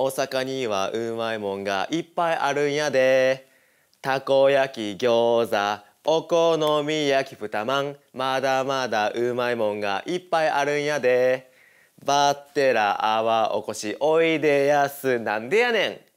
大阪にはうまいもんがいっぱいあるんやでたこ焼き餃子お好み焼き豚まんまだまだうまいもんがいっぱいあるんやでバッテラ泡おこしおいでやすなんでやねん